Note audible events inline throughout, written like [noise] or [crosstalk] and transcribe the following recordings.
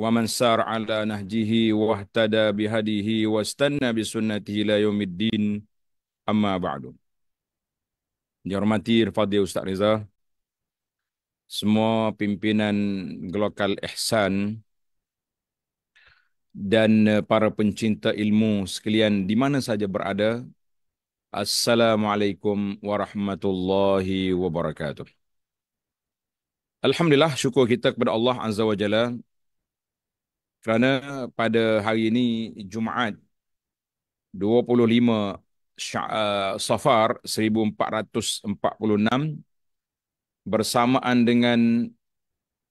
wa man sar ala nahjihi wahtada bihadihi wastanna bi sunnatihi la yaumiddin amma ba'du dihormati Fadil Ustaz Reza semua pimpinan Global Ihsan dan eh, para pencinta ilmu sekalian di mana saja berada Assalamualaikum warahmatullahi wabarakatuh Alhamdulillah syukur kita kepada Allah Azza wa Jalla kerana pada hari ini Jumaat 25 eh, Safar 1446 bersamaan dengan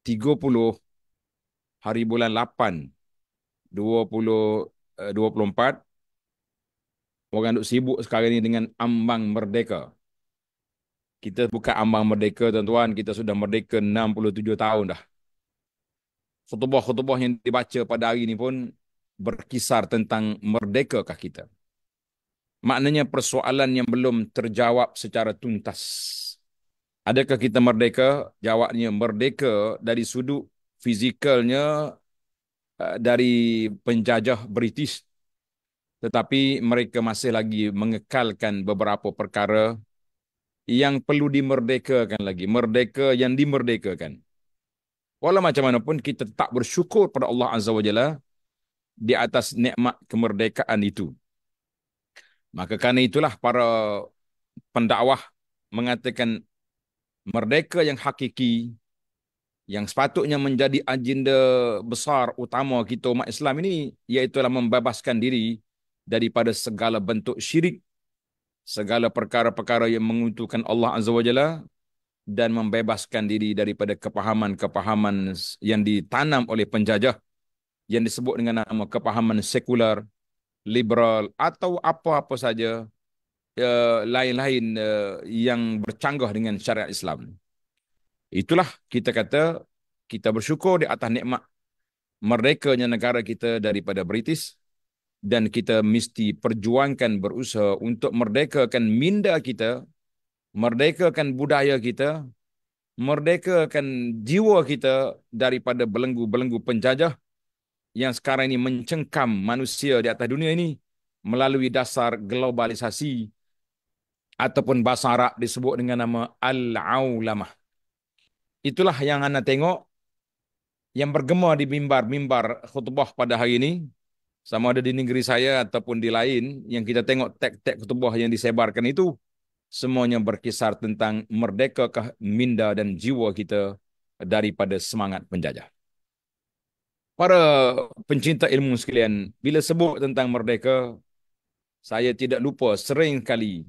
30 hari bulan 8 20 24 orang duk sibuk sekarang ini dengan ambang merdeka kita bukan ambang merdeka tuan-tuan kita sudah merdeka 67 tahun dah khutbah-khutbah yang dibaca pada hari ini pun berkisar tentang merdekakah kita. Maknanya persoalan yang belum terjawab secara tuntas. Adakah kita merdeka? Jawabnya merdeka dari sudut fizikalnya eh, dari penjajah British. Tetapi mereka masih lagi mengekalkan beberapa perkara yang perlu dimerdekakan lagi. Merdeka yang dimerdekakan. Walau macam mana pun kita tak bersyukur pada Allah Azza wa Jalla di atas nikmat kemerdekaan itu. Maka kerana itulah para pendakwah mengatakan merdeka yang hakiki yang sepatutnya menjadi agenda besar utama kita umat Islam ini iaitu membebaskan diri daripada segala bentuk syirik segala perkara-perkara yang menguntungkan Allah Azza wa Jalla dan membebaskan diri daripada kepahaman-kepahaman yang ditanam oleh penjajah yang disebut dengan nama kepahaman sekular, liberal atau apa-apa saja eh, lain-lain eh, yang bercanggah dengan syariat Islam. Itulah kita kata kita bersyukur di atas nikmat merdekanya negara kita daripada British dan kita mesti perjuangkan berusaha untuk merdekakan minda kita merdekakan budaya kita, merdekakan jiwa kita daripada belenggu-belenggu penjajah yang sekarang ini mencengkam manusia di atas dunia ini melalui dasar globalisasi ataupun bahasa Arab disebut dengan nama Al-Aulamah. Itulah yang anda tengok yang bergema di mimbar-mimbar khutbah pada hari ini sama ada di negeri saya ataupun di lain yang kita tengok tek-tek khutbah yang disebarkan itu semuanya berkisar tentang merdekakah minda dan jiwa kita daripada semangat penjajah. Para pencinta ilmu sekalian, bila sebut tentang merdeka, saya tidak lupa sering kali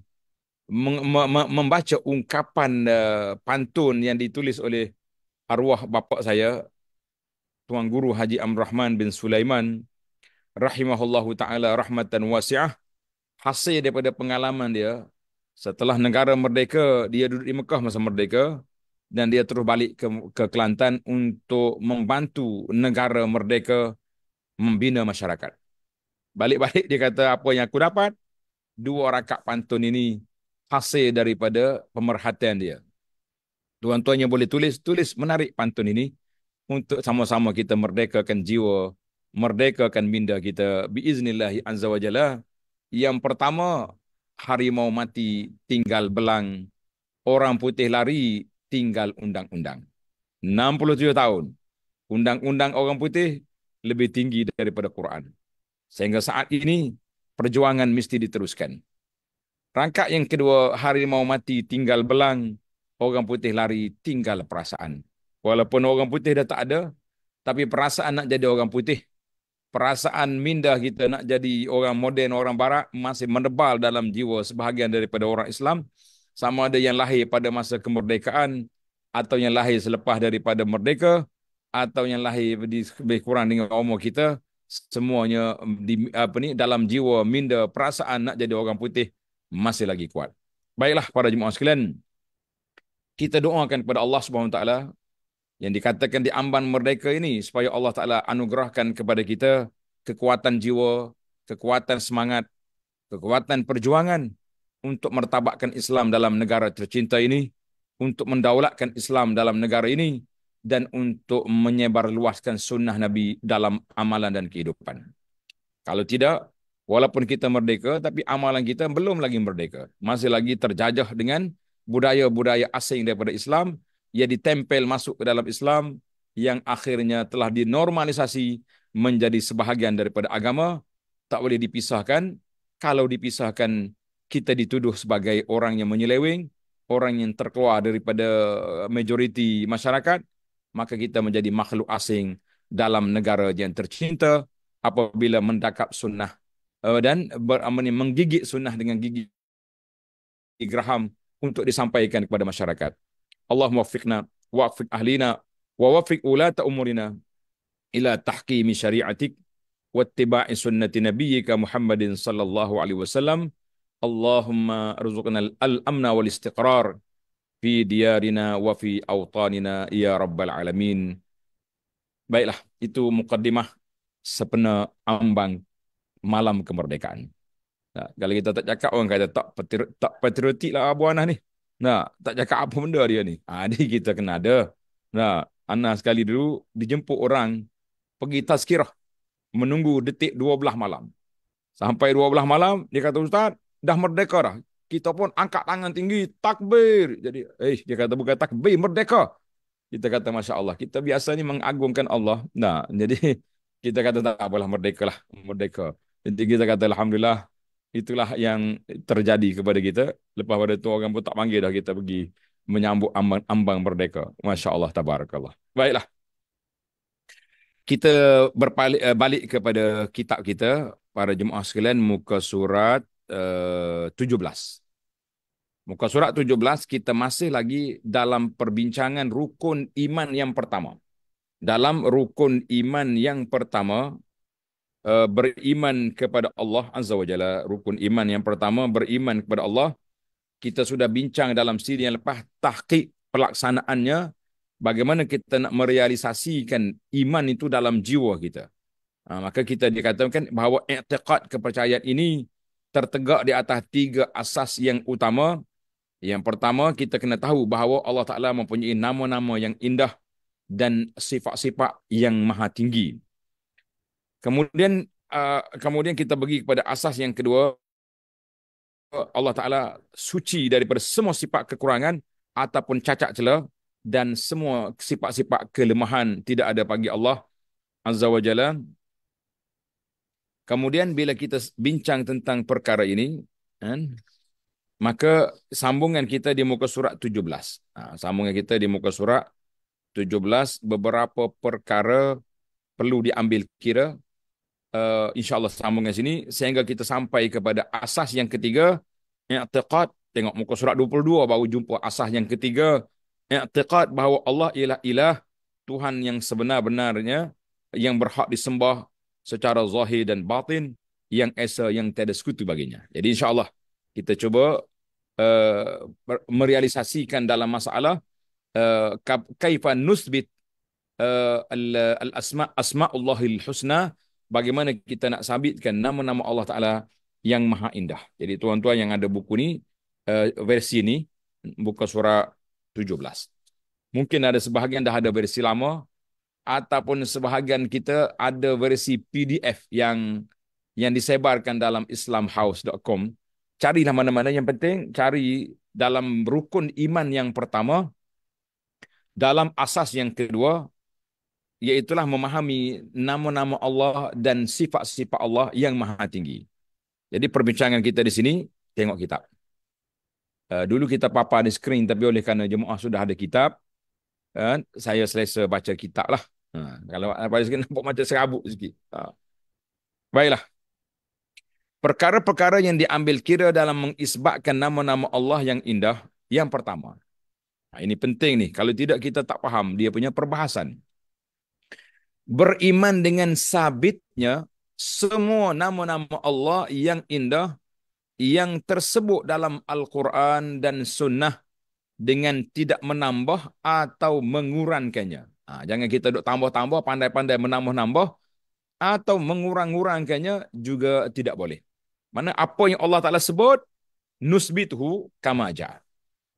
membaca ungkapan eh, pantun yang ditulis oleh arwah bapa saya, Tuan Guru Haji Amr Rahman bin Sulaiman, rahimahullahu ta'ala rahmatan wasi'ah, hasil daripada pengalaman dia setelah negara merdeka dia duduk di Mekah masa merdeka dan dia terus balik ke, ke Kelantan untuk membantu negara merdeka membina masyarakat. Balik-balik dia kata apa yang aku dapat dua rakak pantun ini hasil daripada pemerhatian dia. Tuan-tuan yang boleh tulis, tulis menarik pantun ini untuk sama-sama kita merdekakan jiwa, merdekakan minda kita. Biiznillahi azza Yang pertama, harimau mati tinggal belang, orang putih lari tinggal undang-undang. 67 tahun, undang-undang orang putih lebih tinggi daripada Quran. Sehingga saat ini, perjuangan mesti diteruskan. rangka yang kedua, harimau mati tinggal belang, orang putih lari tinggal perasaan. Walaupun orang putih dah tak ada, tapi perasaan nak jadi orang putih, perasaan minda kita nak jadi orang moden, orang barat masih menebal dalam jiwa sebahagian daripada orang Islam. Sama ada yang lahir pada masa kemerdekaan atau yang lahir selepas daripada merdeka atau yang lahir di, lebih kurang dengan umur kita semuanya di, apa ni dalam jiwa minda perasaan nak jadi orang putih masih lagi kuat. Baiklah para jemaah sekalian. Kita doakan kepada Allah Subhanahu Wa Taala yang dikatakan di amban merdeka ini supaya Allah Taala anugerahkan kepada kita kekuatan jiwa, kekuatan semangat, kekuatan perjuangan untuk mertabakkan Islam dalam negara tercinta ini, untuk mendaulatkan Islam dalam negara ini dan untuk menyebarluaskan sunnah Nabi dalam amalan dan kehidupan. Kalau tidak, walaupun kita merdeka, tapi amalan kita belum lagi merdeka. Masih lagi terjajah dengan budaya-budaya asing daripada Islam, ia ditempel masuk ke dalam Islam yang akhirnya telah dinormalisasi menjadi sebahagian daripada agama tak boleh dipisahkan kalau dipisahkan kita dituduh sebagai orang yang menyeleweng orang yang terkeluar daripada uh, majoriti masyarakat maka kita menjadi makhluk asing dalam negara yang tercinta apabila mendakap sunnah uh, dan ber, menggigit sunnah dengan gigi Graham untuk disampaikan kepada masyarakat. اللهم وفقنا ووفق أهلنا ووفق أولاة أمورنا إلى تحكيم شريعتك واتباع سنة نبيك محمد صلى الله عليه وسلم اللهم ارزقنا الأمن والاستقرار في ديارنا وفي أوطاننا يا رب العالمين Baiklah, itu mukaddimah sepena ambang malam kemerdekaan. Nah, kalau kita tak cakap orang kata tak patriotik lah Abu Anah ni. Nah, tak cakap apa benda dia ni. Ha, ah, [laughs] ini kita kena ada. Nah, Ana sekali dulu dijemput orang pergi tazkirah menunggu detik 12 malam. Sampai 12 malam dia kata ustaz, dah merdeka dah. Kita pun angkat tangan tinggi takbir. Jadi eh dia kata bukan takbir merdeka. Kita kata masya-Allah, kita biasanya mengagungkan Allah. Nah, [laughs] jadi kita kata tak apalah merdeka lah, merdeka. Jadi kita kata alhamdulillah itulah yang terjadi kepada kita. Lepas pada tu orang pun tak panggil dah kita pergi menyambut ambang, ambang merdeka. Masya Allah, tabarakallah. Baiklah. Kita berbalik eh, balik kepada kitab kita, para jemaah sekalian, muka surat eh, uh, 17. Muka surat 17, kita masih lagi dalam perbincangan rukun iman yang pertama. Dalam rukun iman yang pertama, uh, beriman kepada Allah Azza wa Jalla. Rukun iman yang pertama, beriman kepada Allah. Kita sudah bincang dalam siri yang lepas, tahqiq pelaksanaannya. Bagaimana kita nak merealisasikan iman itu dalam jiwa kita. Uh, maka kita dikatakan bahawa i'tiqad kepercayaan ini tertegak di atas tiga asas yang utama. Yang pertama, kita kena tahu bahawa Allah Ta'ala mempunyai nama-nama yang indah dan sifat-sifat yang maha tinggi. Kemudian uh, kemudian kita bagi kepada asas yang kedua Allah Taala suci daripada semua sifat kekurangan ataupun cacat celah dan semua sifat-sifat kelemahan tidak ada bagi Allah Azza wa Jalla. Kemudian bila kita bincang tentang perkara ini, kan, maka sambungan kita di muka surat 17. Ha, sambungan kita di muka surat 17 beberapa perkara perlu diambil kira uh, insyaallah sambung sini sehingga kita sampai kepada asas yang ketiga i'tiqad tengok muka surat 22 baru jumpa asas yang ketiga i'tiqad bahawa Allah ialah ilah Tuhan yang sebenar-benarnya yang berhak disembah secara zahir dan batin yang esa yang tiada sekutu baginya. Jadi insyaallah kita cuba uh, merealisasikan dalam masalah uh, kaifa nusbit uh, al-asma' asma'ullahil husna bagaimana kita nak sabitkan nama-nama Allah Ta'ala yang maha indah. Jadi tuan-tuan yang ada buku ni, uh, versi ni, buka surah 17. Mungkin ada sebahagian dah ada versi lama, ataupun sebahagian kita ada versi PDF yang yang disebarkan dalam islamhouse.com. Carilah mana-mana yang penting, cari dalam rukun iman yang pertama, dalam asas yang kedua, iaitulah memahami nama-nama Allah dan sifat-sifat Allah yang maha tinggi. Jadi perbincangan kita di sini, tengok kitab. Uh, dulu kita papa di skrin tapi oleh kerana jemaah sudah ada kitab, uh, saya selesa baca kitab lah. Uh, kalau apa sikit [laughs] nampak macam serabut sikit. Uh. Baiklah. Perkara-perkara yang diambil kira dalam mengisbatkan nama-nama Allah yang indah, yang pertama. Nah, ha, ini penting nih. Kalau tidak kita tak faham dia punya perbahasan beriman dengan sabitnya semua nama-nama Allah yang indah yang tersebut dalam Al-Quran dan Sunnah dengan tidak menambah atau mengurangkannya. Ha, jangan kita duduk tambah-tambah, pandai-pandai menambah-nambah atau mengurang-urangkannya juga tidak boleh. Mana apa yang Allah Ta'ala sebut, nusbituhu kamaja.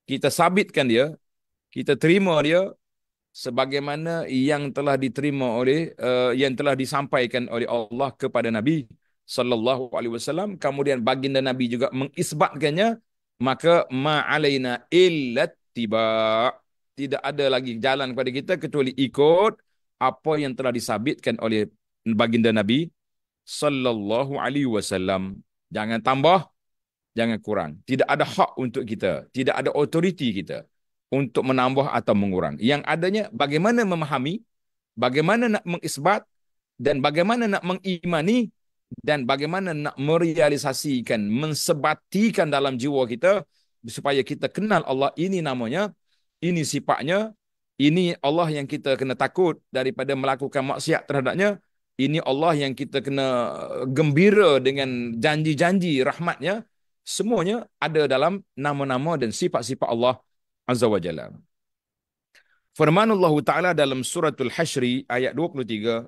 Kita sabitkan dia, kita terima dia sebagaimana yang telah diterima oleh uh, yang telah disampaikan oleh Allah kepada Nabi sallallahu alaihi wasallam kemudian baginda Nabi juga mengisbatkannya maka ma alaina tiba tidak ada lagi jalan kepada kita kecuali ikut apa yang telah disabitkan oleh baginda Nabi sallallahu alaihi wasallam jangan tambah jangan kurang tidak ada hak untuk kita tidak ada autoriti kita untuk menambah atau mengurang. Yang adanya bagaimana memahami, bagaimana nak mengisbat dan bagaimana nak mengimani dan bagaimana nak merealisasikan, mensebatikan dalam jiwa kita supaya kita kenal Allah ini namanya, ini sifatnya, ini Allah yang kita kena takut daripada melakukan maksiat terhadapnya, ini Allah yang kita kena uh, gembira dengan janji-janji rahmatnya, semuanya ada dalam nama-nama dan sifat-sifat Allah azza wa jalla. Firman Allah Ta'ala dalam surat Al-Hashri ayat 23.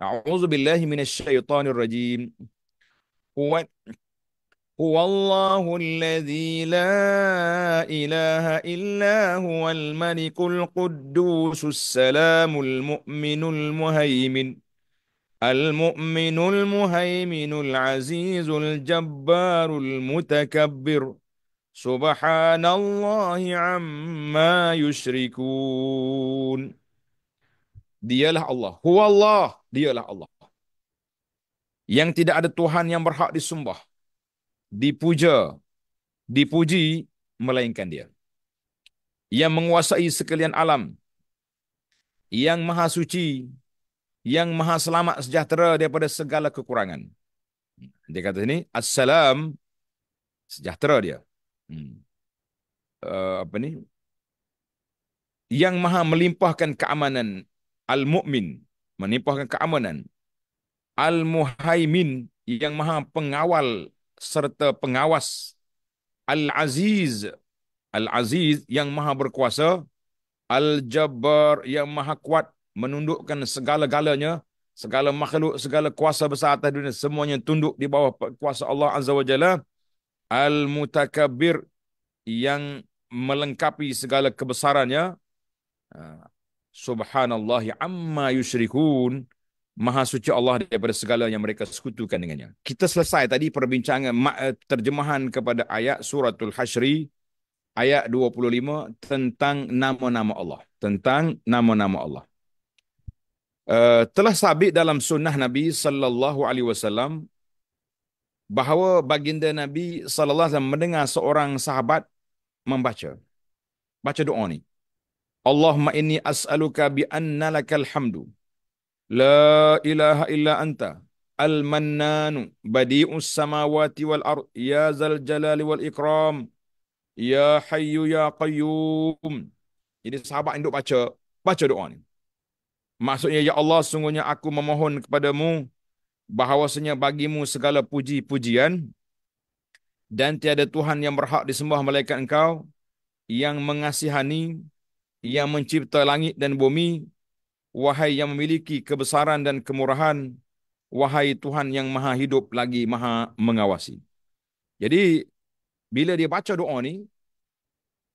A'udzu billahi minasyaitonir rajim. Huwa huwallahu allazi la ilaha illa huwal malikul quddusus salamul mu'minul muhaimin. Al-mu'minul muhaiminul azizul jabbarul mutakabbir. Subhanallah amma yusyrikun. Dialah Allah. Huwallah, dialah Allah. Yang tidak ada Tuhan yang berhak disembah, dipuja, dipuji, melainkan dia. Yang menguasai sekalian alam, yang maha suci, yang maha selamat sejahtera daripada segala kekurangan. Dia kata sini, Assalam, sejahtera dia. Hmm. uh, apa ni yang maha melimpahkan keamanan al-mu'min melimpahkan keamanan al muhaymin yang maha pengawal serta pengawas al-aziz al-aziz yang maha berkuasa al-jabbar yang maha kuat menundukkan segala-galanya segala makhluk segala kuasa besar atas dunia semuanya tunduk di bawah kuasa Allah azza wajalla al-mutakabbir yang melengkapi segala kebesarannya ha, subhanallahi amma yusyrikun maha suci Allah daripada segala yang mereka sekutukan dengannya kita selesai tadi perbincangan eh, terjemahan kepada ayat suratul hasyri ayat 25 tentang nama-nama Allah tentang nama-nama Allah uh, telah sabit dalam sunnah Nabi sallallahu alaihi wasallam bahawa baginda Nabi sallallahu alaihi wasallam mendengar seorang sahabat membaca baca doa ni Allahumma inni as'aluka bi anna lakal hamdu la ilaha illa anta al mannanu badi'us samawati wal ard ya zal jalali wal ikram ya hayyu ya qayyum jadi sahabat yang duk baca baca doa ni maksudnya ya Allah sungguhnya aku memohon kepadamu bahawasanya bagimu segala puji-pujian dan tiada Tuhan yang berhak disembah malaikat engkau yang mengasihani, yang mencipta langit dan bumi, wahai yang memiliki kebesaran dan kemurahan, wahai Tuhan yang maha hidup lagi maha mengawasi. Jadi, bila dia baca doa ni,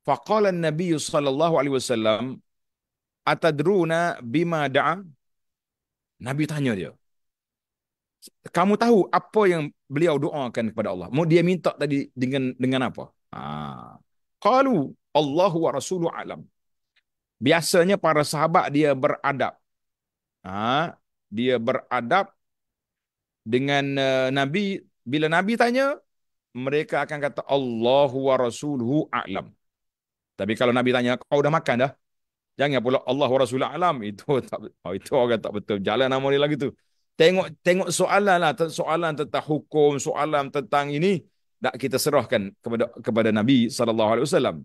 faqala Nabi sallallahu alaihi wasallam atadruna bima da'a Nabi tanya dia, kamu tahu apa yang beliau doakan kepada Allah. Mau dia minta tadi dengan dengan apa? Ha. Qalu Allah wa rasuluhu alam. Biasanya para sahabat dia beradab. Ha. dia beradab dengan uh, nabi bila nabi tanya mereka akan kata Allah wa rasuluhu alam. Tapi kalau nabi tanya kau dah makan dah? Jangan pula Allah wa rasuluhu alam [laughs] itu tak oh, itu orang tak betul jalan nama dia lagi tu tengok tengok soalan lah soalan tentang hukum soalan tentang ini nak kita serahkan kepada kepada Nabi saw.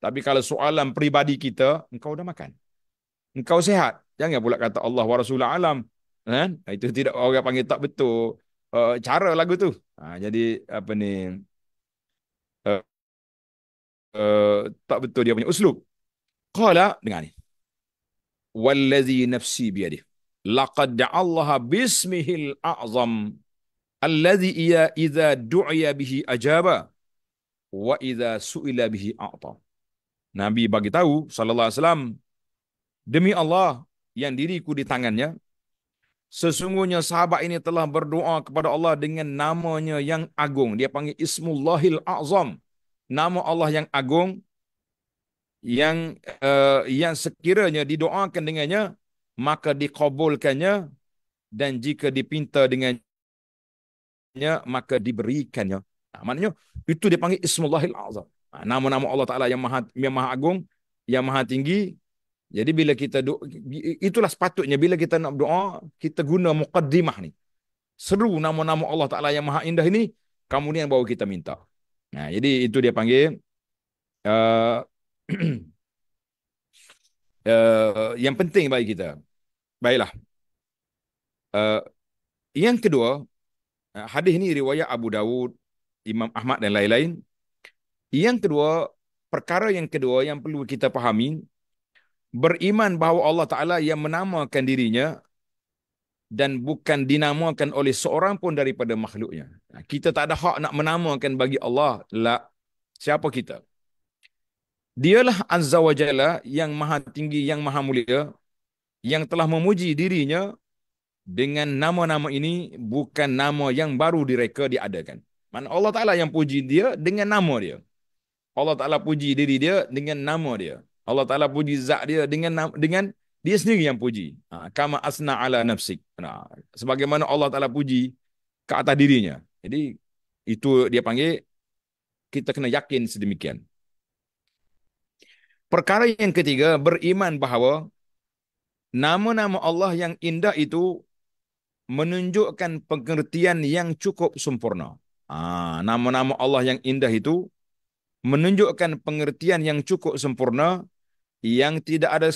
tapi kalau soalan peribadi kita engkau dah makan engkau sehat jangan pula kata Allah wa rasul alam kan itu tidak orang panggil tak betul uh, cara lagu tu ha, jadi apa ni uh, uh, tak betul dia punya usul. qala dengar ni wallazi nafsi biadihi laqad da'allaha bismihil a'zam alladhi iya idza du'iya bihi ajaba wa idza su'ila bihi a'ta Nabi bagi tahu sallallahu alaihi wasallam demi Allah yang diriku di tangannya sesungguhnya sahabat ini telah berdoa kepada Allah dengan namanya yang agung dia panggil ismullahil a'zam nama Allah yang agung yang uh, yang sekiranya didoakan dengannya maka dikabulkannya dan jika dipinta dengannya maka diberikannya nah, maknanya itu dipanggil ismullahil azam nama-nama Allah taala yang maha yang maha agung yang maha tinggi jadi bila kita do- itulah sepatutnya bila kita nak doa kita guna muqaddimah ni seru nama-nama Allah taala yang maha indah ini kemudian bawa kita minta nah jadi itu dia panggil uh, uh, [clears throat] yang penting bagi kita Baiklah. Uh, yang kedua, eh, hadis ini riwayat Abu Dawud, Imam Ahmad dan lain-lain. Yang kedua, perkara yang kedua yang perlu kita fahami, beriman bahawa Allah Ta'ala yang menamakan dirinya dan bukan dinamakan oleh seorang pun daripada makhluknya. Kita tak ada hak nak menamakan bagi Allah lah siapa kita. Dialah Azza wa Jalla yang maha tinggi, yang maha mulia, yang telah memuji dirinya dengan nama-nama ini bukan nama yang baru direka diadakan. Mana Allah Taala yang puji dia dengan nama dia. Allah Taala puji diri dia dengan nama dia. Allah Taala puji zat dia dengan dengan dia sendiri yang puji. Ha, kama asna ala nafsik. Nah, ha, sebagaimana Allah Taala puji ke atas dirinya. Jadi itu dia panggil kita kena yakin sedemikian. Perkara yang ketiga beriman bahawa nama-nama Allah yang indah itu menunjukkan pengertian yang cukup sempurna. Ha, nama-nama Allah yang indah itu menunjukkan pengertian yang cukup sempurna yang tidak ada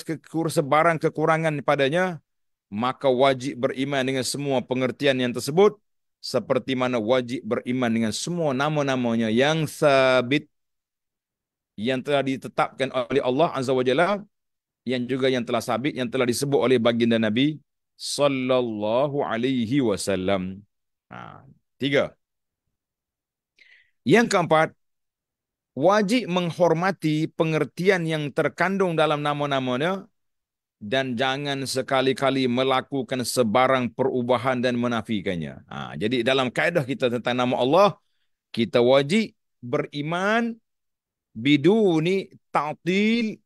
sebarang kekurangan padanya maka wajib beriman dengan semua pengertian yang tersebut seperti mana wajib beriman dengan semua nama-namanya yang sabit yang telah ditetapkan oleh Allah Azza Wajalla yang juga yang telah sabit yang telah disebut oleh baginda Nabi sallallahu alaihi wasallam. Ha, tiga. Yang keempat, wajib menghormati pengertian yang terkandung dalam nama-namanya dan jangan sekali-kali melakukan sebarang perubahan dan menafikannya. Ha, jadi dalam kaedah kita tentang nama Allah, kita wajib beriman biduni ta'til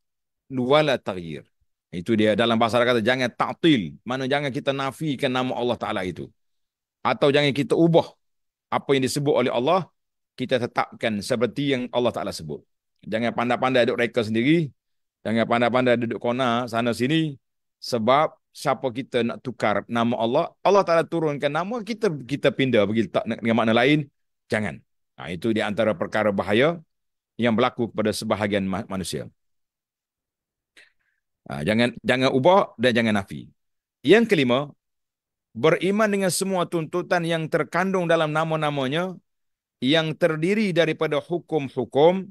wala taghyir. Itu dia dalam bahasa Arab kata jangan ta'til. Mana jangan kita nafikan nama Allah Taala itu. Atau jangan kita ubah apa yang disebut oleh Allah kita tetapkan seperti yang Allah Taala sebut. Jangan pandai-pandai duduk reka sendiri. Jangan pandai-pandai duduk kona sana sini sebab siapa kita nak tukar nama Allah, Allah Taala turunkan nama kita kita pindah bagi tak dengan makna lain. Jangan. Nah, ha, itu di antara perkara bahaya yang berlaku kepada sebahagian manusia. Ha, jangan jangan ubah dan jangan nafi. Yang kelima, beriman dengan semua tuntutan yang terkandung dalam nama-namanya yang terdiri daripada hukum-hukum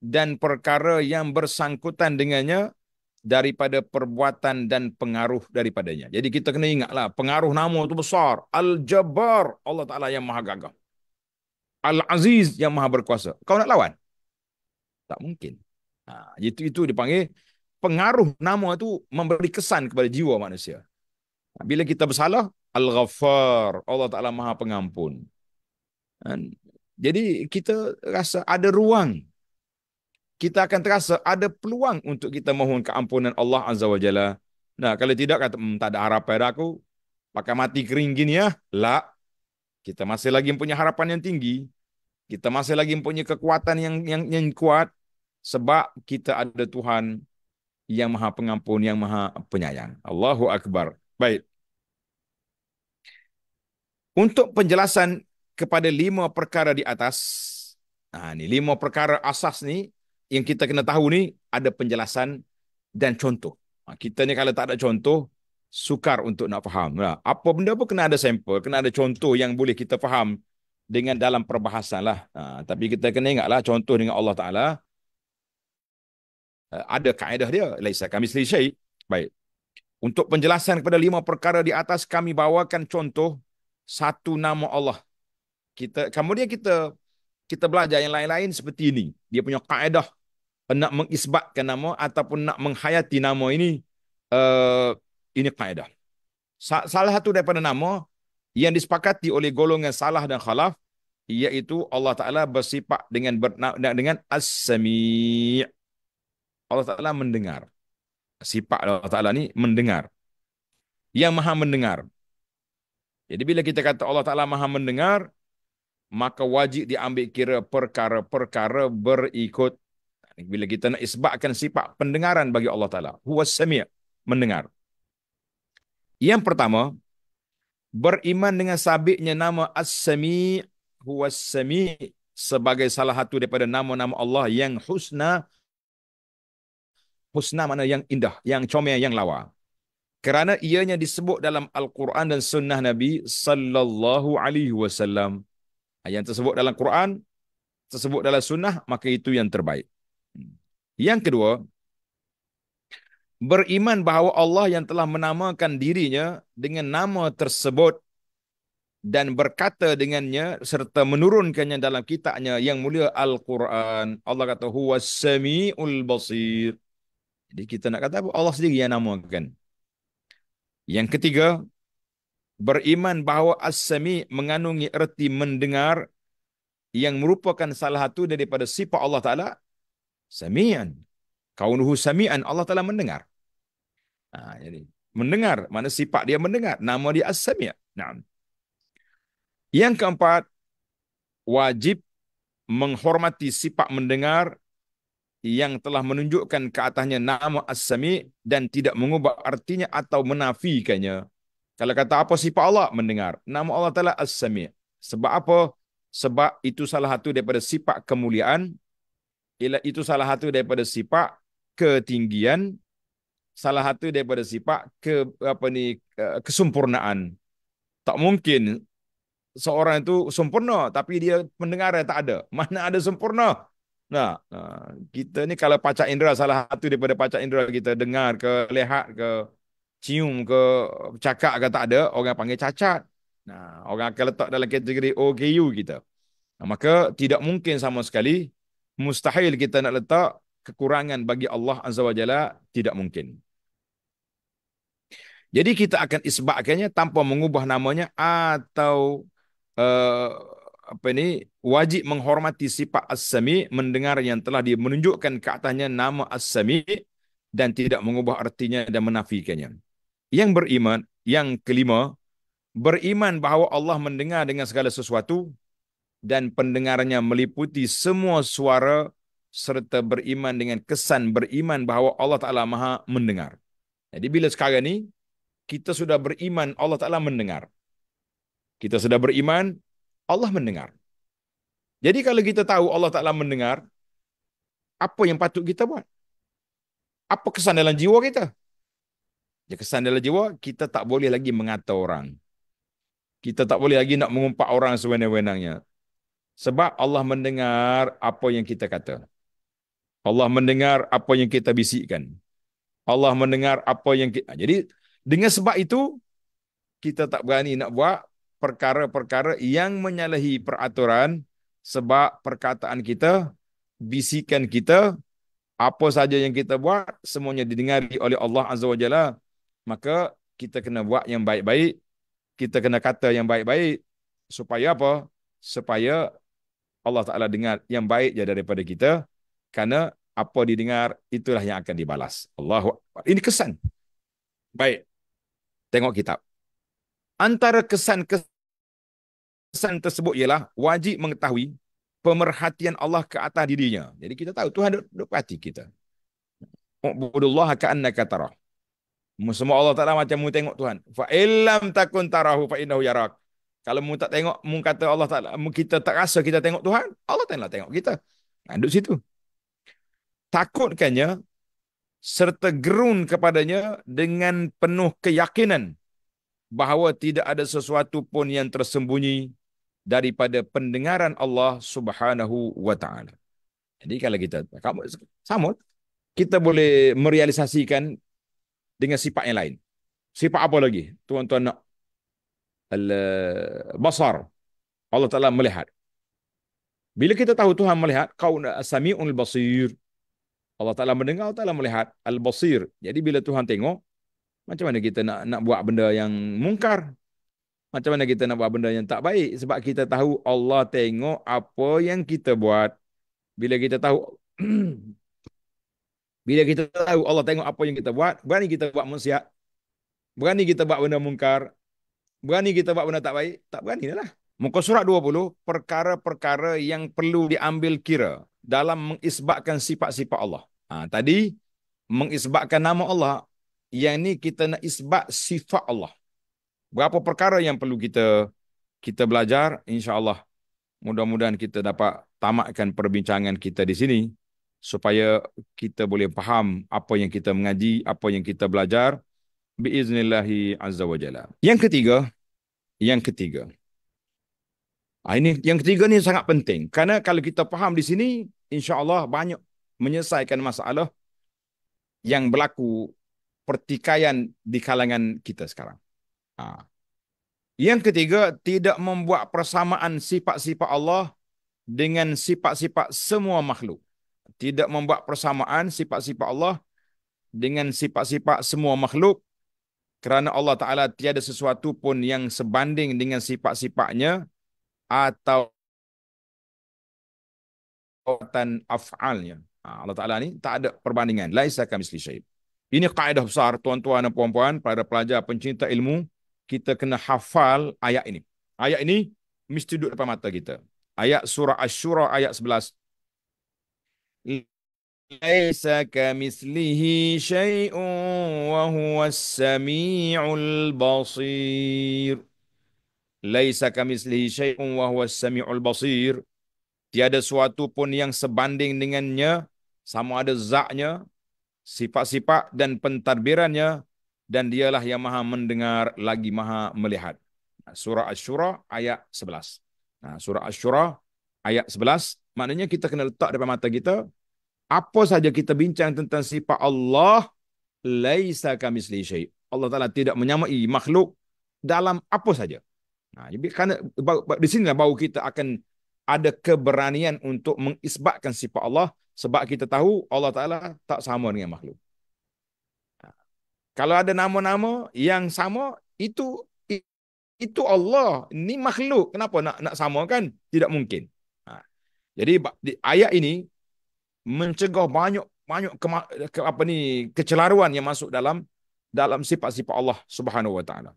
dan perkara yang bersangkutan dengannya daripada perbuatan dan pengaruh daripadanya. Jadi kita kena ingatlah pengaruh nama itu besar. Al-Jabbar Allah Ta'ala yang maha gagah. Al-Aziz yang maha berkuasa. Kau nak lawan? Tak mungkin. Ha, itu, itu dipanggil pengaruh nama itu memberi kesan kepada jiwa manusia. Bila kita bersalah, Al-Ghaffar, Allah Ta'ala Maha Pengampun. Kan? Jadi kita rasa ada ruang. Kita akan terasa ada peluang untuk kita mohon keampunan Allah Azza wa Jalla. Nah, kalau tidak, kata, hmm, tak ada harapan pada aku. Pakai mati kering gini ya. la. kita masih lagi punya harapan yang tinggi. Kita masih lagi punya kekuatan yang, yang, yang kuat. Sebab kita ada Tuhan yang maha pengampun, yang maha penyayang. Allahu Akbar. Baik. Untuk penjelasan kepada lima perkara di atas, nah ha, ini lima perkara asas ni yang kita kena tahu ni ada penjelasan dan contoh. Ha, kita ni kalau tak ada contoh, sukar untuk nak faham. Ha, apa benda pun kena ada sampel, kena ada contoh yang boleh kita faham dengan dalam perbahasan lah. Ha, tapi kita kena ingatlah contoh dengan Allah Ta'ala. Eh, ada kaedah dia laisa kami selesai baik untuk penjelasan kepada lima perkara di atas kami bawakan contoh satu nama Allah kita kemudian kita kita belajar yang lain-lain seperti ini dia punya kaedah nak mengisbatkan nama ataupun nak menghayati nama ini uh, ini kaedah salah satu daripada nama yang disepakati oleh golongan salah dan khalaf iaitu Allah Taala bersifat dengan dengan as-sami' Allah Ta'ala mendengar. Sifat Allah Ta'ala ni mendengar. Yang maha mendengar. Jadi bila kita kata Allah Ta'ala maha mendengar, maka wajib diambil kira perkara-perkara berikut. Bila kita nak isbatkan sifat pendengaran bagi Allah Ta'ala. Huwa sami' mendengar. Yang pertama, beriman dengan sabitnya nama As-Sami' huwa sami' sebagai salah satu daripada nama-nama Allah yang husna husna mana yang indah, yang comel, yang lawa. Kerana ianya disebut dalam Al-Quran dan Sunnah Nabi Sallallahu Alaihi Wasallam. Ah, yang tersebut dalam Quran, tersebut dalam Sunnah, maka itu yang terbaik. Hmm. Yang kedua, beriman bahawa Allah yang telah menamakan dirinya dengan nama tersebut dan berkata dengannya serta menurunkannya dalam kitabnya yang mulia Al-Quran. Allah kata, Huwa samiul basir. Jadi kita nak kata apa? Allah sendiri yang namakan. Yang ketiga, beriman bahawa as-sami mengandungi erti mendengar yang merupakan salah satu daripada sifat Allah Ta'ala, sami'an. Kaunuhu sami'an, Allah Ta'ala mendengar. Ha, jadi, mendengar, mana sifat dia mendengar, nama dia as-sami'an. Nah. Yang keempat, wajib menghormati sifat mendengar yang telah menunjukkan ke atasnya nama As-Sami dan tidak mengubah artinya atau menafikannya. Kalau kata apa sifat Allah? Mendengar. Nama Allah Ta'ala As-Sami. Sebab apa? Sebab itu salah satu daripada sifat kemuliaan. Ialah itu salah satu daripada sifat ketinggian. Salah satu daripada sifat ke, apa ni, kesempurnaan. Tak mungkin seorang itu sempurna tapi dia mendengar tak ada. [laughs] Mana ada sempurna? Nah, nah, kita ni kalau pacar indera salah satu daripada pacar indera kita dengar ke, lihat ke, cium ke, cakap ke tak ada, orang panggil cacat. Nah, orang akan letak dalam kategori OKU kita. Nah, maka tidak mungkin sama sekali mustahil kita nak letak kekurangan bagi Allah Azza wa Jalla tidak mungkin. Jadi kita akan isbatkannya tanpa mengubah namanya atau uh, apa ini wajib menghormati sifat as-sami mendengar yang telah dimenunjukkan ke atasnya nama as-sami dan tidak mengubah artinya dan menafikannya. Yang beriman, yang kelima, beriman bahawa Allah mendengar dengan segala sesuatu dan pendengarannya meliputi semua suara serta beriman dengan kesan beriman bahawa Allah Ta'ala Maha mendengar. Jadi bila sekarang ini kita sudah beriman Allah Ta'ala mendengar. Kita sudah beriman Allah mendengar. Jadi kalau kita tahu Allah Ta'ala mendengar, apa yang patut kita buat? Apa kesan dalam jiwa kita? Ya, kesan dalam jiwa, kita tak boleh lagi mengata orang. Kita tak boleh lagi nak mengumpat orang sewenang-wenangnya. Sebab Allah mendengar apa yang kita kata. Allah mendengar apa yang kita bisikkan. Allah mendengar apa yang kita... Jadi, dengan sebab itu, kita tak berani nak buat perkara-perkara yang menyalahi peraturan sebab perkataan kita, bisikan kita, apa saja yang kita buat, semuanya didengari oleh Allah Azza wa Jalla. Maka kita kena buat yang baik-baik. Kita kena kata yang baik-baik. Supaya apa? Supaya Allah Ta'ala dengar yang baik je daripada kita. Kerana apa didengar, itulah yang akan dibalas. Allahu Akbar. Ini kesan. Baik. Tengok kitab. Antara kesan-kesan tersebut ialah wajib mengetahui pemerhatian Allah ke atas dirinya. Jadi kita tahu Tuhan duduk, duduk hati kita. Ubudullah ka'annaka tarah. Semua Allah Ta'ala macam mu tengok Tuhan. Fa'ilam takun tarahu fa'inahu yarak. Kalau mu tak tengok, mu kata Allah Ta'ala, kita tak rasa kita tengok Tuhan, Allah Ta'ala tengok kita. Nah, duduk situ. Takutkannya, serta gerun kepadanya dengan penuh keyakinan bahawa tidak ada sesuatu pun yang tersembunyi daripada pendengaran Allah Subhanahu wa taala. Jadi kalau kita kamu, sama kita boleh merealisasikan dengan sifat yang lain. Sifat apa lagi? Tuan-tuan nak al eh, basar Allah Taala melihat. Bila kita tahu Tuhan melihat, kau eh, samiul basir. Allah Taala mendengar, Allah Taala melihat, al basir. Jadi bila Tuhan tengok, macam mana kita nak nak buat benda yang mungkar? Macam mana kita nak buat benda yang tak baik? Sebab kita tahu Allah tengok apa yang kita buat. Bila kita tahu [clears throat] Bila kita tahu Allah tengok apa yang kita buat, berani kita buat maksiat? Berani kita buat benda mungkar? Berani kita buat benda tak baik? Tak berani lah. Muka surat 20, perkara-perkara yang perlu diambil kira dalam mengisbatkan sifat-sifat Allah. Ha, tadi, mengisbatkan nama Allah, yang ni kita nak isbat sifat Allah. Berapa perkara yang perlu kita kita belajar insya-Allah. Mudah-mudahan kita dapat tamatkan perbincangan kita di sini supaya kita boleh faham apa yang kita mengaji, apa yang kita belajar biiznillahi azza wa jalla. Yang ketiga, yang ketiga. Ah ini yang ketiga ni sangat penting. Karena kalau kita faham di sini insya-Allah banyak menyelesaikan masalah yang berlaku pertikaian di kalangan kita sekarang. Ha. Yang ketiga, tidak membuat persamaan sifat-sifat Allah dengan sifat-sifat semua makhluk. Tidak membuat persamaan sifat-sifat Allah dengan sifat-sifat semua makhluk kerana Allah Ta'ala tiada sesuatu pun yang sebanding dengan sifat-sifatnya atau perbuatan af'alnya. Ha, Allah Ta'ala ni tak ada perbandingan. Laisa kamisli syaib. Ini kaedah besar tuan-tuan dan puan-puan para pelajar pencinta ilmu. Kita kena hafal ayat ini. Ayat ini mesti duduk depan mata kita. Ayat surah Ashura ayat 11. Laisa kamislihi syai'un wa huwa sami'ul basir. Laisa kamislihi syai'un wa huwa sami'ul basir. Tiada sesuatu pun yang sebanding dengannya sama ada zatnya sifat-sifat dan pentadbirannya dan dialah yang maha mendengar lagi maha melihat. Surah Ash-Shura ayat 11. surah Ash-Shura ayat 11. Maknanya kita kena letak depan mata kita. Apa saja kita bincang tentang sifat Allah. Laisa kamisli syait. Allah Ta'ala tidak menyamai makhluk dalam apa saja. Nah, jadi karena di sinilah baru kita akan ada keberanian untuk mengisbatkan sifat Allah. Sebab kita tahu Allah Ta'ala tak sama dengan makhluk. Kalau ada nama-nama yang sama, itu itu Allah. Ini makhluk. Kenapa nak nak sama kan? Tidak mungkin. Ha. Jadi ayat ini mencegah banyak banyak kema, ke, apa ni kecelaruan yang masuk dalam dalam sifat-sifat Allah Subhanahu wa taala.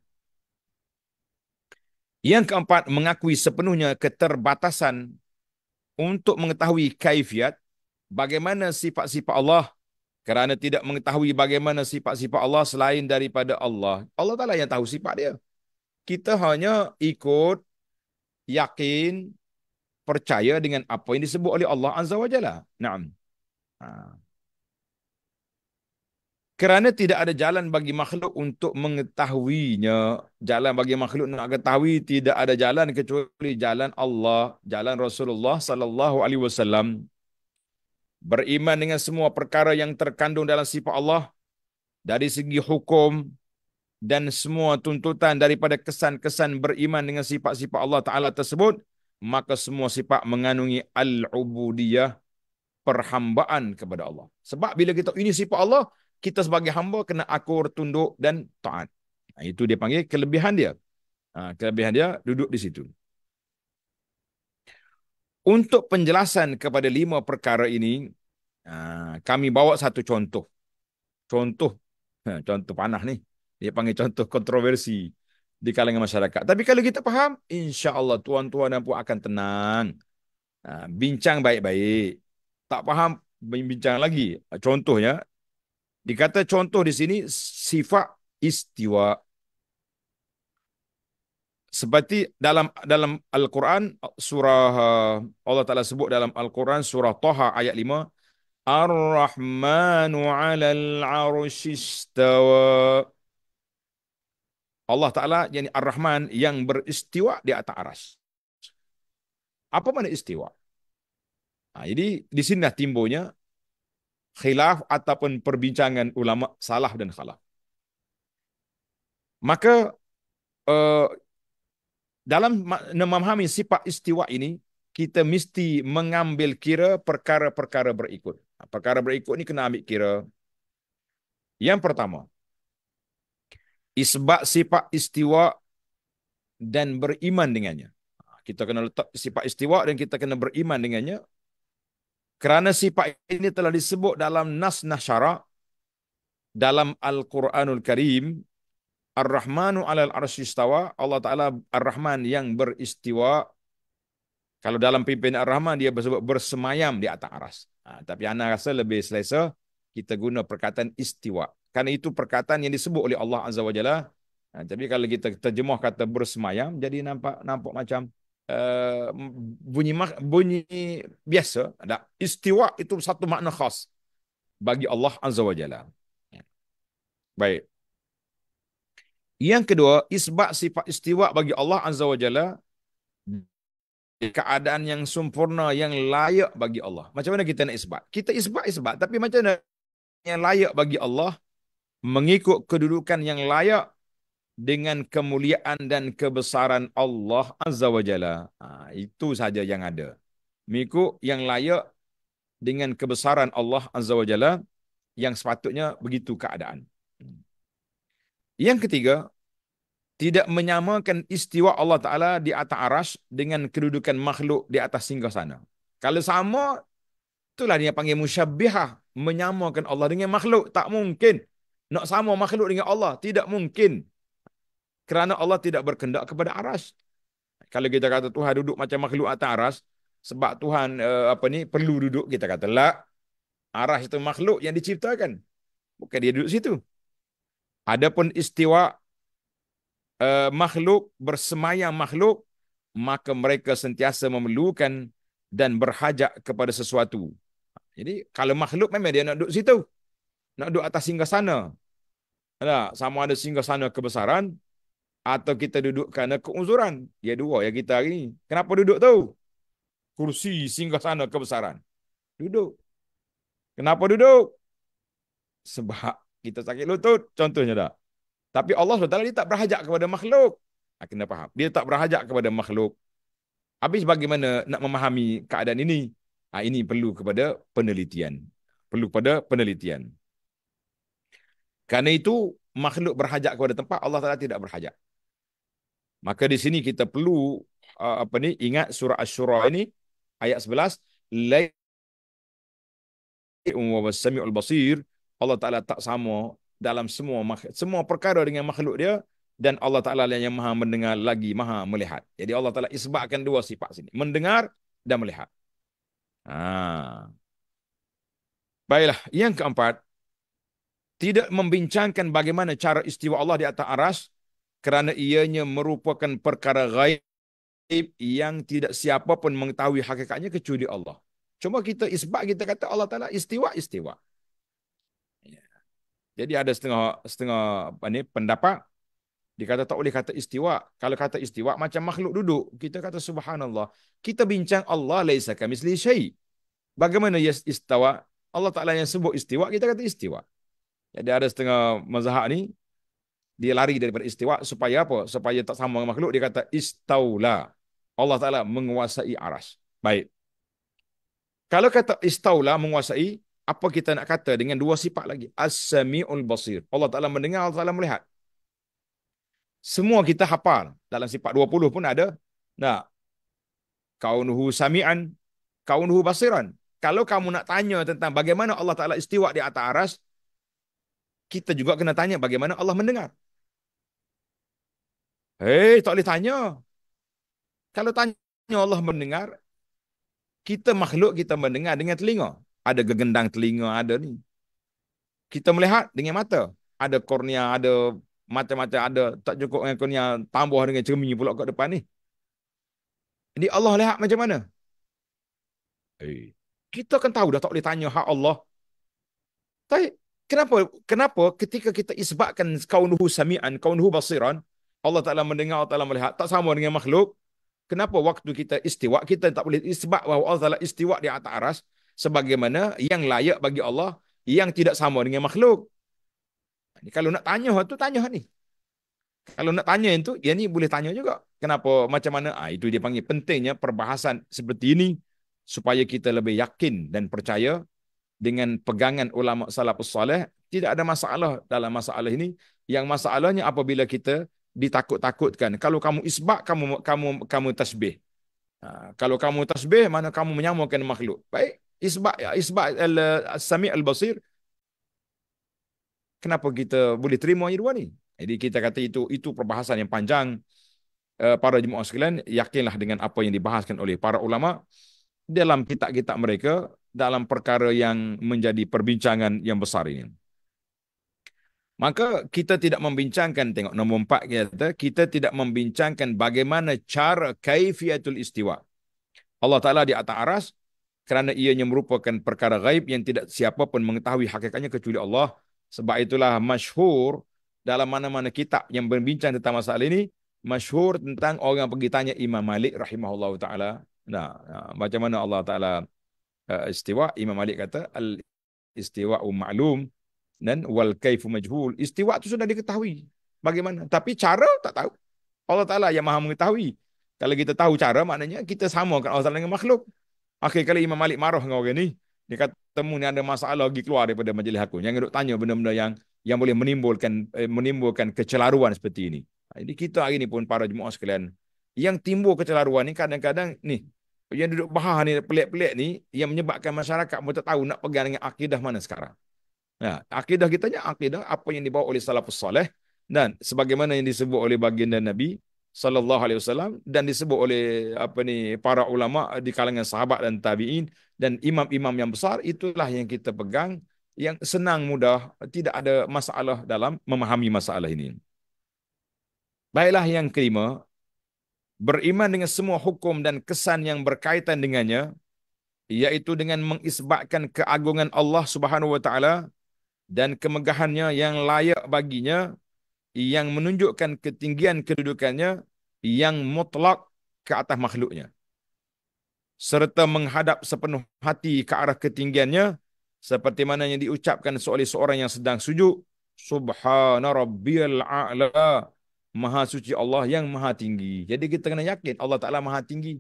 Yang keempat mengakui sepenuhnya keterbatasan untuk mengetahui kaifiat bagaimana sifat-sifat Allah kerana tidak mengetahui bagaimana sifat-sifat Allah selain daripada Allah. Allah Ta'ala yang tahu sifat dia. Kita hanya ikut, yakin, percaya dengan apa yang disebut oleh Allah Azza wa Jalla. Naam. Ha. Kerana tidak ada jalan bagi makhluk untuk mengetahuinya. Jalan bagi makhluk nak ketahui tidak ada jalan kecuali jalan Allah, jalan Rasulullah sallallahu alaihi wasallam beriman dengan semua perkara yang terkandung dalam sifat Allah dari segi hukum dan semua tuntutan daripada kesan-kesan beriman dengan sifat-sifat Allah Ta'ala tersebut, maka semua sifat mengandungi al-ubudiyah, perhambaan kepada Allah. Sebab bila kita ini sifat Allah, kita sebagai hamba kena akur, tunduk dan taat. Nah, itu dia panggil kelebihan dia. Ha, kelebihan dia duduk di situ. Untuk penjelasan kepada lima perkara ini, ha, kami bawa satu contoh. Contoh, ha, contoh panah ni. Dia panggil contoh kontroversi di kalangan masyarakat. Tapi kalau kita faham, insya Allah tuan-tuan dan puan akan tenang. Ha, bincang baik-baik. Tak faham, bincang lagi. Contohnya, dikata contoh di sini, sifat istiwa' seperti dalam dalam Al-Quran surah eh, Allah Taala sebut dalam Al-Quran surah Taha ayat 5 Ar-Rahmanu 'alal 'arsyistawa Allah Taala yakni Ar-Rahman yang beristiwa di atas aras. Apa makna istiwa? Nah, ha, jadi di sini dah timbunya khilaf ataupun perbincangan ulama salah dan khalaf. Maka uh, dalam memahami sifat istiwa ini, kita mesti mengambil kira perkara-perkara berikut. Ha, perkara berikut ini kena ambil kira. Yang pertama, isbat sifat istiwa dan beriman dengannya. Ha, kita kena letak sifat istiwa dan kita kena beriman dengannya. Kerana sifat ini telah disebut dalam nas nasyara dalam Al-Quranul Karim Ar-Rahmanu alal arsistawa. Allah Ta'ala Ar-Rahman yang beristiwa. Kalau dalam pimpin Ar-Rahman, dia bersebut bersemayam di atas aras. Ha, tapi anda rasa lebih selesa, kita guna perkataan istiwa. Karena itu perkataan yang disebut oleh Allah Azza wa Jalla. Ha, tapi kalau kita terjemah kata bersemayam, jadi nampak nampak macam uh, bunyi bunyi biasa. Ada istiwa itu satu makna khas bagi Allah Azza wa Jalla. Ya. Baik. Yang kedua, isbat sifat istiwa bagi Allah Azza wa Jalla keadaan yang sempurna yang layak bagi Allah. Macam mana kita nak isbat? Kita isbat isbat tapi macam mana yang layak bagi Allah mengikut kedudukan yang layak dengan kemuliaan dan kebesaran Allah Azza wa Jalla. Ha, itu saja yang ada. Mengikut yang layak dengan kebesaran Allah Azza wa Jalla yang sepatutnya begitu keadaan. Yang ketiga, tidak menyamakan istiwa Allah Ta'ala di atas aras dengan kedudukan makhluk di atas singgah sana. Kalau sama, itulah dia panggil musyabihah. Menyamakan Allah dengan makhluk. Tak mungkin. Nak sama makhluk dengan Allah. Tidak mungkin. Kerana Allah tidak berkendak kepada aras. Kalau kita kata Tuhan duduk macam makhluk atas aras, sebab Tuhan uh, apa ni perlu duduk, kita kata, lah, aras itu makhluk yang diciptakan. Bukan dia duduk situ. Adapun istiwa uh, makhluk bersemayam makhluk maka mereka sentiasa memerlukan dan berhajat kepada sesuatu. Jadi kalau makhluk memang dia nak duduk situ. Nak duduk atas singgah sana. Nah, sama ada singgah sana kebesaran atau kita duduk kerana keuzuran. Dia ya, dua yang kita hari ini. Kenapa duduk tu? Kursi singgah sana kebesaran. Duduk. Kenapa duduk? Sebab kita sakit lutut, contohnya dah. Tapi Allah SWT dia tak berhajak kepada makhluk. Ha, kena faham. Dia tak berhajak kepada makhluk. Habis bagaimana nak memahami keadaan ini? Ha, ini perlu kepada penelitian. Perlu kepada penelitian. Kerana itu, makhluk berhajak kepada tempat, Allah SWT tidak berhajak. Maka di sini kita perlu apa ni ingat surah asy-syura ini ayat 11 la wa basmi'ul basir Allah Taala tak sama dalam semua semua perkara dengan makhluk dia dan Allah Taala lah yang Maha mendengar lagi Maha melihat. Jadi Allah Taala isbahkan dua sifat sini, mendengar dan melihat. Ha. Baiklah, yang keempat tidak membincangkan bagaimana cara istiwa Allah di atas aras kerana ianya merupakan perkara gaib yang tidak siapa pun mengetahui hakikatnya kecuali Allah. Cuma kita isbah kita kata Allah Taala istiwa istiwa. Jadi ada setengah setengah apa ni pendapat dikata tak boleh kata istiwa. Kalau kata istiwa macam makhluk duduk. Kita kata subhanallah. Kita bincang Allah laisa kamisli syai. Bagaimana ya istawa? Allah Taala yang sebut istiwa kita kata istiwa. Jadi ada setengah mazhab ni dia lari daripada istiwa supaya apa? Supaya tak sama dengan makhluk dia kata istaula. Allah Taala menguasai aras. Baik. Kalau kata istaula menguasai, apa kita nak kata dengan dua sifat lagi as-sami'ul basir Allah Taala mendengar Allah Taala melihat semua kita hafal dalam sifat 20 pun ada nah kaunuhu sami'an kaunuhu basiran kalau kamu nak tanya tentang bagaimana Allah Taala istiwa di atas aras kita juga kena tanya bagaimana Allah mendengar hei tak boleh tanya kalau tanya Allah mendengar kita makhluk kita mendengar dengan telinga ada gegendang telinga ada ni. Kita melihat dengan mata. Ada kornea, ada macam-macam, ada tak cukup dengan kornea, tambah dengan cermin pula kat depan ni. Jadi Allah lihat macam mana? Eh. Kita akan tahu dah tak boleh tanya hak Allah. Tapi kenapa kenapa ketika kita isbatkan kaunuhu sami'an, kaunuhu basiran, Allah Ta'ala mendengar, Allah Ta'ala melihat, tak sama dengan makhluk, Kenapa waktu kita istiwa kita tak boleh isbat bahawa Allah Taala istiwa di atas aras? sebagaimana yang layak bagi Allah yang tidak sama dengan makhluk. Ini kalau nak tanya tu tanya ni. Kalau nak tanya itu, ya ni boleh tanya juga. Kenapa macam mana? Ah itu dia panggil pentingnya perbahasan seperti ini supaya kita lebih yakin dan percaya dengan pegangan ulama salafus soleh tidak ada masalah dalam masalah ini. Yang masalahnya apabila kita ditakut-takutkan. Kalau kamu isbat kamu kamu kamu tasbih. Ha, kalau kamu tasbih mana kamu menyamakan makhluk. Baik, isbat isbat al sami' al basir kenapa kita boleh terima yang dua ni jadi kita kata itu itu perbahasan yang panjang uh, para jemaah sekalian yakinlah dengan apa yang dibahaskan oleh para ulama dalam kitab-kitab mereka dalam perkara yang menjadi perbincangan yang besar ini maka kita tidak membincangkan tengok nombor empat kita kita tidak membincangkan bagaimana cara kaifiatul istiwa Allah Taala di atas aras kerana ianya merupakan perkara gaib yang tidak siapa pun mengetahui hakikatnya kecuali Allah. Sebab itulah masyhur dalam mana-mana kitab yang berbincang tentang masalah ini, masyhur tentang orang yang pergi tanya Imam Malik rahimahullah ta'ala. Nah, nah, macam mana Allah ta'ala uh, istiwa, Imam Malik kata, al istiwa ma'lum dan wal-kaifu majhul. Istiwa itu sudah diketahui. Bagaimana? Tapi cara tak tahu. Allah ta'ala yang maha mengetahui. Kalau kita tahu cara, maknanya kita samakan Allah ta'ala dengan makhluk. Akhir kali Imam Malik marah dengan orang ni, dia kata temu ni ada masalah lagi keluar daripada majlis aku. Jangan duk tanya benda-benda yang yang boleh menimbulkan eh, menimbulkan kecelaruan seperti ini. Ha, jadi kita hari ni pun para jemaah sekalian yang timbul kecelaruan ni kadang-kadang ni yang duduk bahas ni pelik-pelik ni yang menyebabkan masyarakat pun tahu nak pegang dengan akidah mana sekarang. Ya, akidah kita ni akidah apa yang dibawa oleh salafus soleh dan sebagaimana yang disebut oleh baginda Nabi sallallahu alaihi wasallam dan disebut oleh apa ni para ulama di kalangan sahabat dan tabiin dan imam-imam yang besar itulah yang kita pegang yang senang mudah tidak ada masalah dalam memahami masalah ini. Baiklah yang kelima beriman dengan semua hukum dan kesan yang berkaitan dengannya iaitu dengan mengisbatkan keagungan Allah Subhanahu wa taala dan kemegahannya yang layak baginya yang menunjukkan ketinggian kedudukannya yang mutlak ke atas makhluknya serta menghadap sepenuh hati ke arah ketinggiannya seperti mana yang diucapkan oleh seorang yang sedang sujud subhana rabbiyal a'la maha suci Allah yang maha tinggi jadi kita kena yakin Allah Taala maha tinggi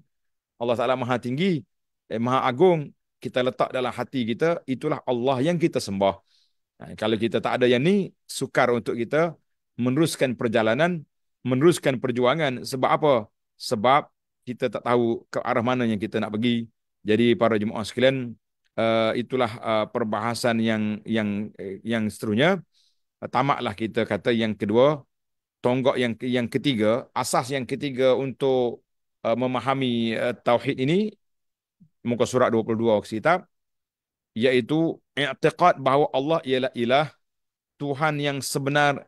Allah Taala maha tinggi eh, maha agung kita letak dalam hati kita itulah Allah yang kita sembah kalau kita tak ada yang ni sukar untuk kita meneruskan perjalanan, meneruskan perjuangan. Sebab apa? Sebab kita tak tahu ke arah mana yang kita nak pergi. Jadi para jemaah sekalian, eh, itulah eh, perbahasan yang yang yang seterusnya. Tamaklah kita kata yang kedua, tonggok yang yang ketiga, asas yang ketiga untuk eh, memahami tauhid ini muka surat 22 kitab iaitu i'tiqad bahawa Allah ialah ilah Tuhan yang sebenar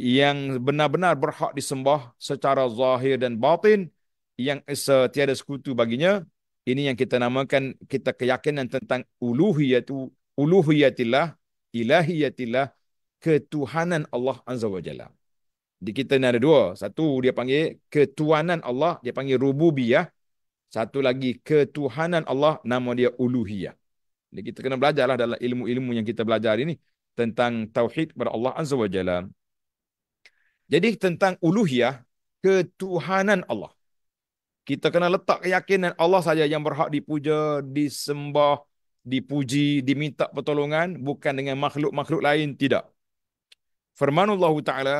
yang benar-benar berhak disembah secara zahir dan batin yang tiada sekutu baginya ini yang kita namakan kita keyakinan tentang uluhiyah uluhiyatu uluhiyatillah ilahiyatillah ketuhanan Allah azza wajalla di kita ni ada dua satu dia panggil ketuhanan Allah dia panggil rububiyah satu lagi ketuhanan Allah nama dia uluhiyah jadi kita kena belajarlah dalam ilmu-ilmu yang kita belajar ini tentang tauhid kepada Allah azza wajalla jadi tentang uluhiyah, ketuhanan Allah. Kita kena letak keyakinan Allah saja yang berhak dipuja, disembah, dipuji, diminta pertolongan bukan dengan makhluk-makhluk lain, tidak. Firman Allah Taala,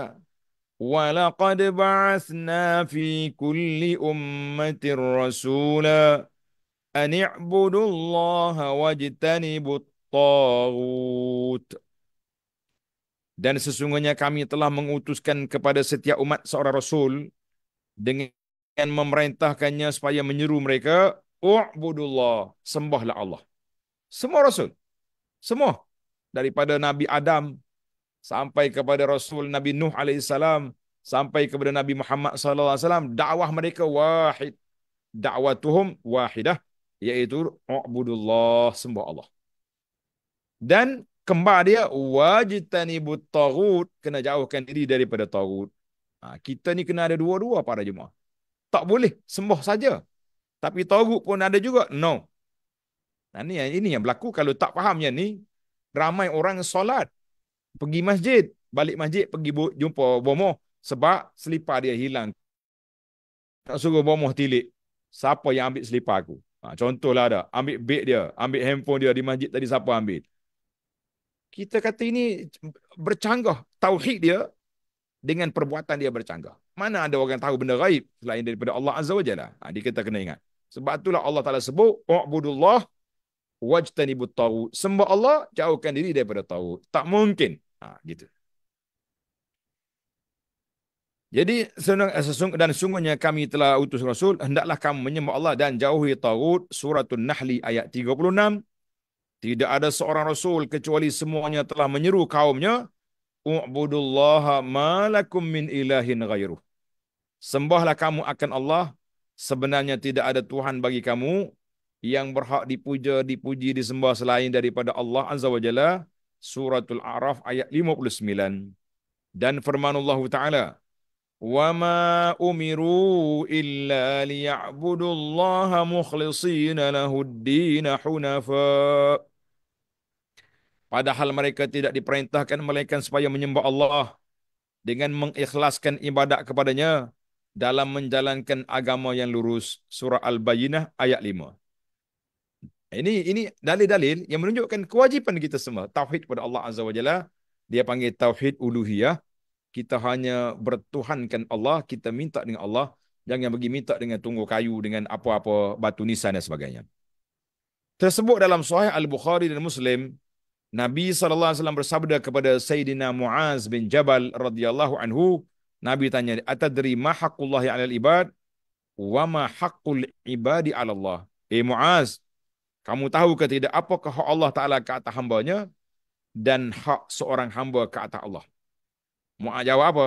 "Walaqad ba'atsna fi kulli ummatin rasula an i'budu Allah wajtanibut dan sesungguhnya kami telah mengutuskan kepada setiap umat seorang rasul dengan memerintahkannya supaya menyeru mereka, "U'budullah, sembahlah Allah." Semua rasul. Semua daripada Nabi Adam sampai kepada Rasul Nabi Nuh alaihissalam sampai kepada Nabi Muhammad sallallahu alaihi wasallam dakwah mereka wahid da'watuhum wahidah iaitu u'budullah sembah Allah dan kembar dia wajtanibut tagut kena jauhkan diri daripada tagut. Ha, kita ni kena ada dua-dua para jemaah. Tak boleh sembah saja. Tapi tagut pun ada juga. No. Nah, ini, ini yang berlaku kalau tak faham yang ni ramai orang solat pergi masjid, balik masjid pergi bu- jumpa bomoh sebab selipar dia hilang. Tak suruh bomoh tilik. Siapa yang ambil selipar aku? Ha, contohlah ada. Ambil beg dia. Ambil handphone dia di masjid tadi siapa ambil? kita kata ini bercanggah tauhid dia dengan perbuatan dia bercanggah. Mana ada orang tahu benda gaib selain daripada Allah Azza wa Jalla? Ha, dia kata kena ingat. Sebab itulah Allah Ta'ala sebut, U'budullah wajtanibu ta'u. Sembah Allah, jauhkan diri daripada tahu. Tak mungkin. Ha, gitu. Jadi eh, dan sungguhnya kami telah utus Rasul hendaklah kamu menyembah Allah dan jauhi Tawud suratul Nahl ayat tidak ada seorang rasul kecuali semuanya telah menyeru kaumnya, "U'budullaha malakum min ilahin ghairuh." Sembahlah kamu akan Allah, sebenarnya tidak ada tuhan bagi kamu yang berhak dipuja, dipuji, disembah selain daripada Allah Azza wa Jalla. Suratul A'raf ayat 59. Dan firman Allah Ta'ala, وَمَا أُمِرُوا إِلَّا لِيَعْبُدُ اللَّهَ مُخْلِصِينَ لَهُ الدِّينَ Padahal mereka tidak diperintahkan melainkan supaya menyembah Allah dengan mengikhlaskan ibadat kepadanya dalam menjalankan agama yang lurus. Surah Al-Bayyinah ayat 5. Ini ini dalil-dalil yang menunjukkan kewajipan kita semua tauhid kepada Allah Azza wa Jalla. Dia panggil tauhid uluhiyah. Kita hanya bertuhankan Allah, kita minta dengan Allah, jangan bagi minta dengan tunggu kayu dengan apa-apa batu nisan dan sebagainya. Tersebut dalam sahih Al-Bukhari dan Muslim Nabi SAW bersabda kepada Sayyidina Muaz bin Jabal radhiyallahu anhu, Nabi tanya, "Atadri ma haqqullah al ibad wa ma haqqul ibadi 'ala Allah?" Eh Muaz, kamu tahu ke tidak apakah hak Allah Taala ke atas hamba dan hak seorang hamba ke atas Allah? Muaz jawab apa?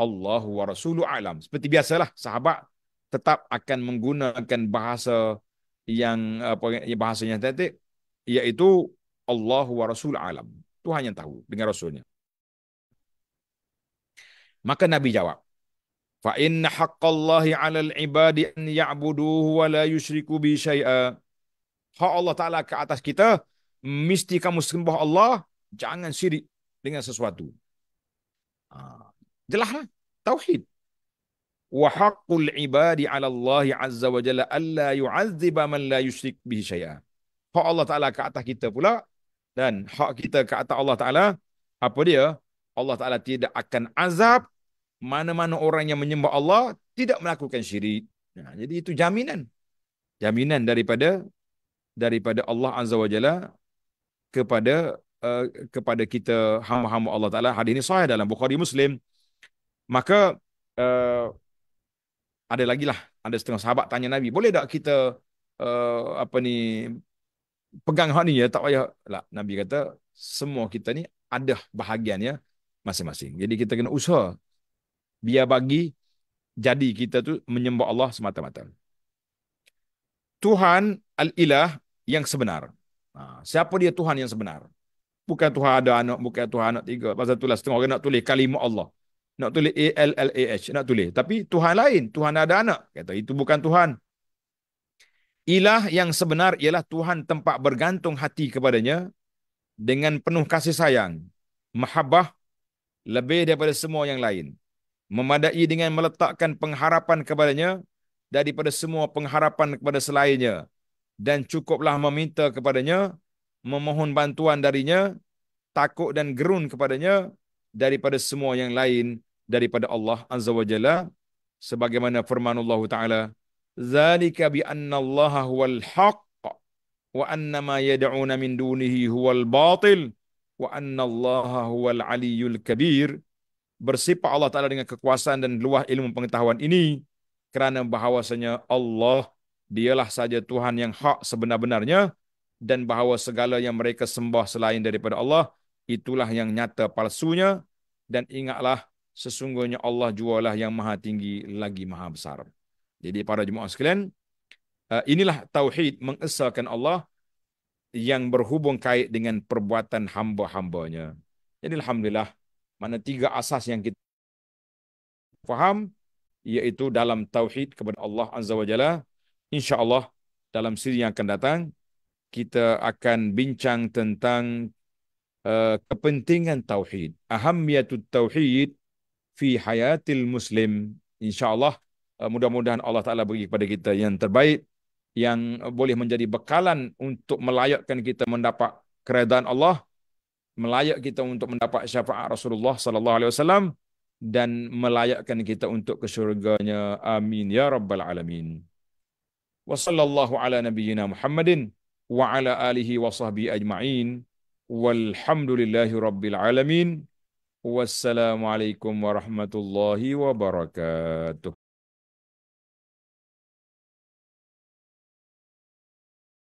Allah wa rasulu alam. Seperti biasalah sahabat tetap akan menggunakan bahasa yang apa bahasanya tadi iaitu Allah wa Rasul alam. Tuhan yang tahu dengan Rasulnya. Maka Nabi jawab, Fa inna Allah 'alal ibadi an ya'buduhu wa la yushriku bi syai'a. Hak Allah Taala ke atas kita mesti kamu sembah Allah, jangan syirik dengan sesuatu. Ha, jelaslah tauhid. Wa haqqul ibadi 'ala Allah 'azza wa jalla la yu'adziba man la yushrik bi syai'a. Ha Allah Taala ke atas kita pula dan hak kita ke atas Allah Ta'ala, apa dia? Allah Ta'ala tidak akan azab mana-mana orang yang menyembah Allah tidak melakukan syirik. Nah, jadi itu jaminan. Jaminan daripada daripada Allah Azza wa Jalla kepada uh, kepada kita hamba-hamba Allah Ta'ala. Hadis ini sahih dalam Bukhari Muslim. Maka uh, ada lagi lah. Ada setengah sahabat tanya Nabi. Boleh tak kita uh, apa ni pegang hak ni ya tak payah lah nabi kata semua kita ni ada bahagiannya masing-masing jadi kita kena usaha biar bagi jadi kita tu menyembah Allah semata-mata Tuhan al-ilah yang sebenar ha, siapa dia Tuhan yang sebenar bukan Tuhan ada anak bukan Tuhan anak tiga pasal itulah setengah orang nak tulis kalimah Allah nak tulis A-L-L-A-H, nak tulis. Tapi Tuhan lain, Tuhan ada anak. Kata, itu bukan Tuhan. Ilah yang sebenar ialah Tuhan tempat bergantung hati kepadanya dengan penuh kasih sayang, mahabbah lebih daripada semua yang lain. Memadai dengan meletakkan pengharapan kepadanya daripada semua pengharapan kepada selainnya dan cukuplah meminta kepadanya, memohon bantuan darinya, takut dan gerun kepadanya daripada semua yang lain daripada Allah Azza wa Jalla sebagaimana firman Allah Ta'ala Zalika bi anna Allah huwal haqq wa anna ma yad'un min dunihi huwal batil wa anna Allah huwal aliyyul kabir. Bersifat Allah Taala dengan kekuasaan dan luah ilmu pengetahuan ini kerana bahawasanya Allah dialah saja Tuhan yang hak sebenar-benarnya dan bahawa segala yang mereka sembah selain daripada Allah itulah yang nyata palsunya dan ingatlah sesungguhnya Allah jualah yang maha tinggi lagi maha besar. Jadi para jemaah sekalian, uh, inilah tauhid mengesahkan Allah yang berhubung kait dengan perbuatan hamba-hambanya. Jadi alhamdulillah, mana tiga asas yang kita faham iaitu dalam tauhid kepada Allah Azza wa Jalla, insya-Allah dalam siri yang akan datang kita akan bincang tentang uh, kepentingan tauhid, ahammiyatut tauhid fi hayatil muslim insyaallah Eh, mudah-mudahan Allah Taala bagi kepada kita yang terbaik yang boleh menjadi bekalan untuk melayakkan kita mendapat keredaan Allah melayak kita untuk mendapat syafaat Rasulullah sallallahu alaihi wasallam dan melayakkan kita untuk ke syurganya amin ya rabbal alamin wa sallallahu ala nabiyyina muhammadin wa ala alihi wa sahbihi ajma'in walhamdulillahi rabbil alamin wassalamu warahmatullahi wabarakatuh